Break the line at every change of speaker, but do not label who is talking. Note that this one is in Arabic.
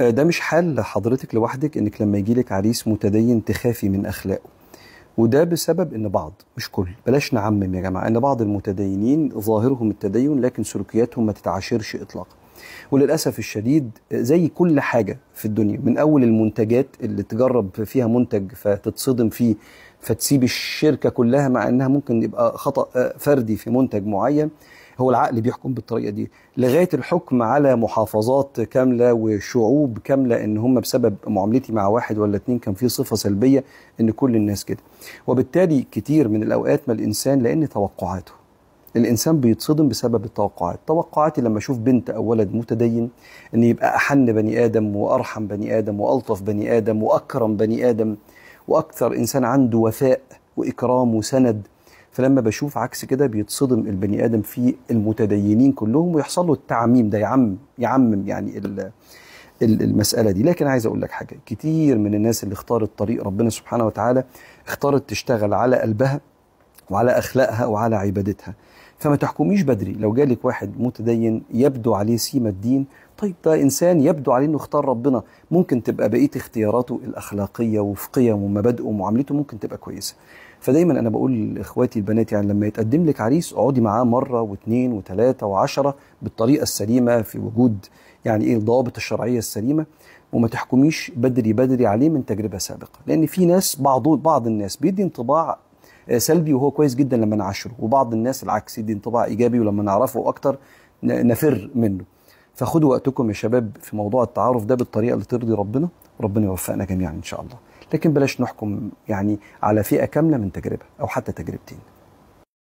آه، ده مش حال حضرتك لوحدك انك لما يجي لك عريس متدين تخافي من اخلاقه وده بسبب ان بعض مش كل بلاش نعمم يا جماعه ان بعض المتدينين ظاهرهم التدين لكن سلوكياتهم ما تتعاشرش اطلاقا وللاسف الشديد آه، زي كل حاجه في الدنيا من اول المنتجات اللي تجرب فيها منتج فتتصدم فيه فتسيب الشركه كلها مع انها ممكن يبقى خطا آه، فردي في منتج معين هو العقل بيحكم بالطريقه دي لغايه الحكم على محافظات كامله وشعوب كامله ان هم بسبب معاملتي مع واحد ولا اتنين كان في صفه سلبيه ان كل الناس كده وبالتالي كتير من الاوقات ما الانسان لان توقعاته الانسان بيتصدم بسبب التوقعات توقعاتي لما اشوف بنت او ولد متدين ان يبقى احن بني ادم وارحم بني ادم والطف بني ادم واكرم بني ادم واكثر انسان عنده وفاء واكرام وسند فلما بشوف عكس كده بيتصدم البني ادم في المتدينين كلهم ويحصل له التعميم ده يعم يعمم يعني المساله دي لكن عايز اقول لك حاجه كتير من الناس اللي اختارت طريق ربنا سبحانه وتعالى اختارت تشتغل على قلبها وعلى اخلاقها وعلى عبادتها فما تحكميش بدري لو جالك واحد متدين يبدو عليه سيما الدين طيب ده انسان يبدو عليه انه اختار ربنا ممكن تبقى بقيه اختياراته الاخلاقيه وفقيه ومبادئه ومعاملته ممكن تبقى كويسه فدايما انا بقول لاخواتي البنات يعني لما يتقدم لك عريس اقعدي معاه مره واثنين وثلاثه وعشرة بالطريقه السليمه في وجود يعني ايه الضوابط الشرعيه السليمه وما تحكميش بدري بدري عليه من تجربه سابقه لان في ناس بعض بعض الناس بيدي انطباع آه، سلبي وهو كويس جدا لما نعاشره وبعض الناس العكس يدي انطباع ايجابي ولما نعرفه اكتر نفر منه فخدوا وقتكم يا شباب في موضوع التعارف ده بالطريقه اللي ترضي ربنا ربنا يوفقنا جميعا ان شاء الله لكن بلاش نحكم يعني على فئه كامله من تجربه او حتى تجربتين